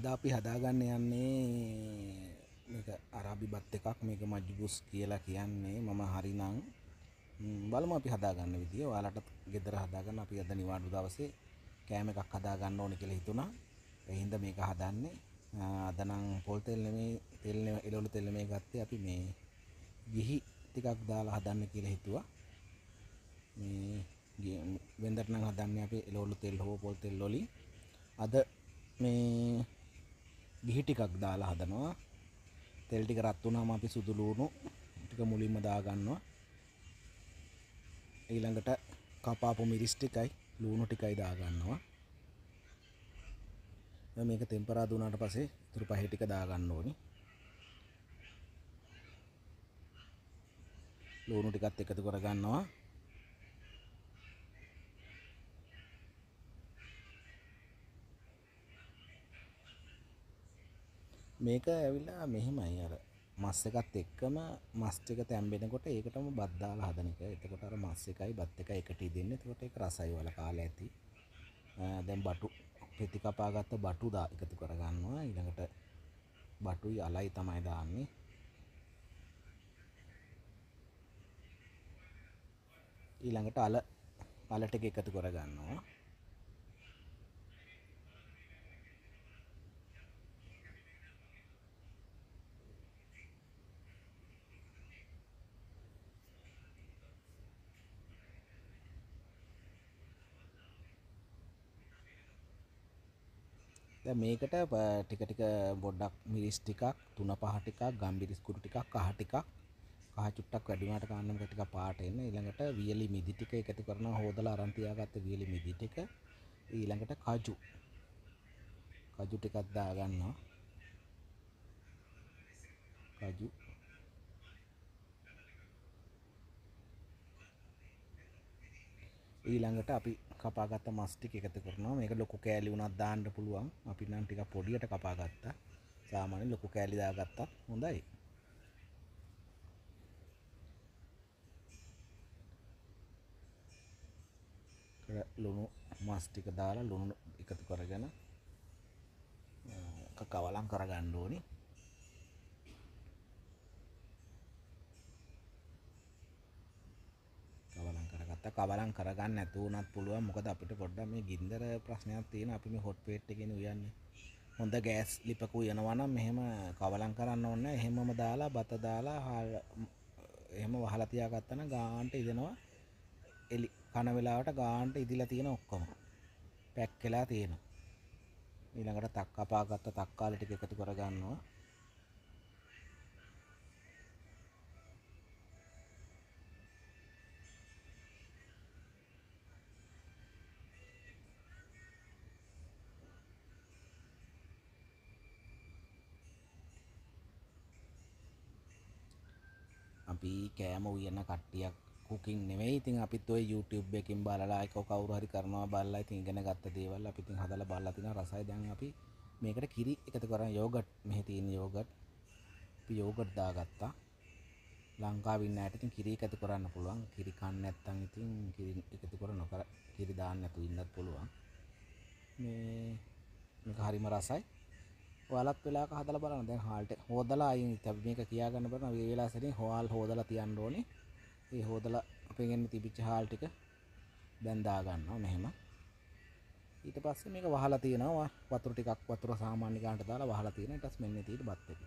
අද අපි හදාගන්න යන්නේ මේක අරාබි බත් එකක් මේක මජ්බුස් කියලා කියන්නේ මම හරිනම් බලමු අපි හදාගන්න විදිය. ඔයාලට ගෙදර හදාගන්න අපි අද නිවාඩු දවසේ කෑම එකක් හදාගන්න ඕනේ කියලා හිතුණා. ඒ හින්දා මේක හදන්නේ. අද නම් පොල් තෙල් නෙමෙයි තෙල් එළවලු තෙල් නෙමෙයි ගත්තේ අපි මේ ගිහි ටිකක් දාලා හදන්න කියලා හිතුවා. මේ වෙන්දට නම් හදන්නේ අපි එළවලු තෙල් හෝ පොල් තෙල් වලින්. අද මේ ගිහි ටිකක් දාලා හදනවා තෙල් ටික රත් වුණාම අපි සුදු ලුණු ටික මුලින්ම දාගන්නවා ඊළඟට කපාපු මිරිස් ටිකයි ලුණු ටිකයි දාගන්නවා මේක තෙම්පරාදු වුණාට පස්සේ ඉතුරු පහේ ටික දාගන්න ඕනි ලුණු ටිකත් එකතු කරගන්නවා මේක ඇවිල්ලා මෙහෙමයි අර මස් එකත් එක්කම මස් ටික තැම්බෙනකොට ඒකටම බත් දාලා හදන එක. එතකොට අර මස් එකයි බත් එකයි එකට ඉදෙන්නේ. එතකොට ඒක රසයි වල කාලා ඇති. දැන් බටු පෙති කපාගත්ත බටු දා එකතු කරගන්නවා. ඊළඟට බටුයි අලයි තමයි දාන්නේ. ඊළඟට අල අල ටික එකතු කරගන්නවා. දැන් මේකට ටික ටික පොඩ්ඩක් මිරිස් ටිකක් තුන පහ ටිකක් ගම්බිරිස් කුරු ටිකක් කහ ටිකක් කහ චුට්ටක් වැඩි වුණාට කන්න මේක ටිකක් පාට එන්න ඊළඟට වියලි මිදි ටික එකතු කරනවා හොදලා අරන් තියාගත්ත වියලි මිදි ටික ඊළඟට කජු කජු ටිකක් දාගන්නවා කජු ඊළඟට අපි කපාගත්ත මස් ටික එකතු කරනවා. මේක ලොකු කෑලි උනක් දාන්න පුළුවන්. අපි නම් ටිකක් පොඩියට කපාගත්තා. සාමාන්‍ය ලොකු කෑලි දාගත්තත් හොඳයි. ලුණු මස් ටික දාලා ලුණු එකතු කරගෙන කකවලම් කරගන්න ඕනේ. නැත්ත කබලන් කරගන්න ඇතුවනත් පුළුව මොකද අපිට පොඩ්ඩ මේ ගින්දර ප්‍රශ්නයක් තියෙන අපි මේ හොට් පේට්ටගෙන යන්න හොඳ ගෑස් ලිපකු යනවනම් මෙහෙම කවලන් කරන්න ඔන්න එහෙමම දාලා බත දාලා හාල් එහෙම වහලතියාගත්තන ගාන්ට ඉදෙනවා එලි කන වෙලාවට ගාන්ට ඉදිලා තියෙන ඔක්කොම පැක් කලා තියෙන ඊළඟට තක්කපාගත්ත තක්කාලටික එකතු කරගන්නවා අපි කෑම උයන කට්ටියක් කුකින් නෙවෙයි ඉතින් අපිත් ඔය YouTube එකකින් බලලා එක කවුරු හරි කරනවා බලලා ඉතින් ඉගෙන ගත්ත දේවල් අපි ඉතින් හදලා බලලා තිනා රසයි දැන් අපි මේකට කිරි එකතු කරන් යෝගට් මෙහි තියෙන යෝගට් අපි යෝගට් දාගත්තා ලංකාවින් නැට ඉතින් කිරි එකතු කරන්න පුළුවන් කිරි කන්න නැත්නම් ඉතින් කිරි එකතු කර නොකර කිරි දාන්න නැතුව ඉන්නත් පුළුවන් මේ මේක හරිම රසයි ඔයාලත් වෙලාවක හදලා බලන්න දැන් හාල්ට හොදලා අයින් අපි මේක කියා ගන්න බලන මේ වෙලාවසරින් හොල් හොදලා තියන්න ඕනේ ඒ හොදලා අපෙන් එන්න තිබිච්ච හාල් ටික දැන් දා ගන්නවා මෙහෙම ඊට පස්සේ මේක වහලා තියෙනවා වතුර ටිකක් වතුර සාමාන්‍ය ගානට දාලා වහලා තියෙනවා ඊට පස්සේ මෙන්න තියෙන බත් එක